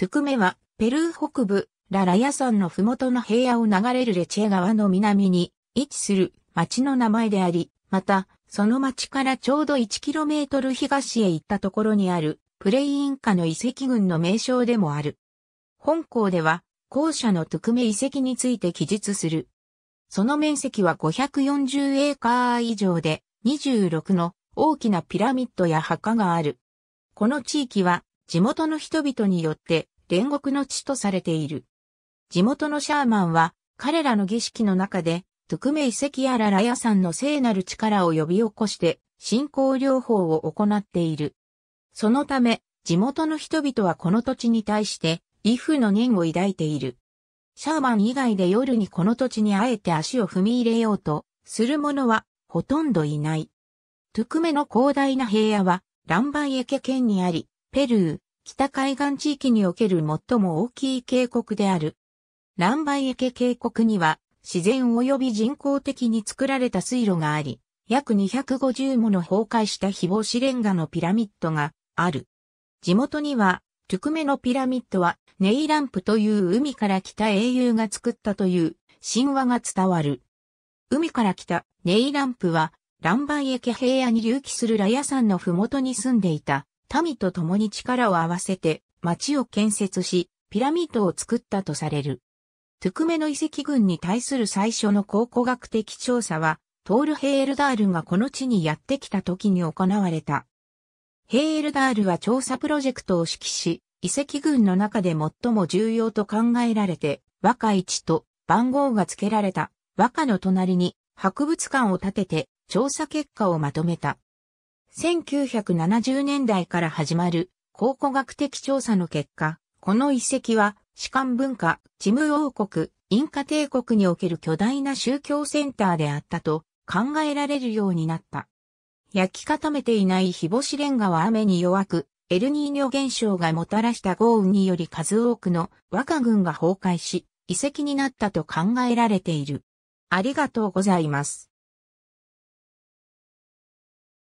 トゥクメは、ペルー北部、ララヤ山の麓の平野を流れるレチェ川の南に位置する町の名前であり、また、その町からちょうど 1km 東へ行ったところにある、プレイインカの遺跡群の名称でもある。本校では、校舎のトゥクメ遺跡について記述する。その面積は540エーカー以上で、26の大きなピラミッドや墓がある。この地域は、地元の人々によって煉獄の地とされている。地元のシャーマンは彼らの儀式の中で、特命遺跡やララヤんの聖なる力を呼び起こして信仰療法を行っている。そのため、地元の人々はこの土地に対して、畏怖の念を抱いている。シャーマン以外で夜にこの土地にあえて足を踏み入れようとする者はほとんどいない。トゥクメの広大な平野はランバンエケ県にあり、ペルー、北海岸地域における最も大きい渓谷である。ランバイ池渓谷には、自然及び人工的に作られた水路があり、約250もの崩壊した非防止レンガのピラミッドがある。地元には、トゥクメのピラミッドはネイランプという海から来た英雄が作ったという神話が伝わる。海から来たネイランプは、ランバイエケ平野に隆起するラヤ山のふもとに住んでいた民と共に力を合わせて町を建設し、ピラミッドを作ったとされる。トゥクメの遺跡群に対する最初の考古学的調査は、トール・ヘールダールがこの地にやってきた時に行われた。ヘールダールは調査プロジェクトを指揮し、遺跡群の中で最も重要と考えられて、和歌1と番号が付けられた和歌の隣に博物館を建てて調査結果をまとめた。1970年代から始まる考古学的調査の結果、この遺跡は、士官文化、チム王国、インカ帝国における巨大な宗教センターであったと考えられるようになった。焼き固めていない日干しレンガは雨に弱く、エルニーニョ現象がもたらした豪雨により数多くの和歌群が崩壊し、遺跡になったと考えられている。ありがとうございます。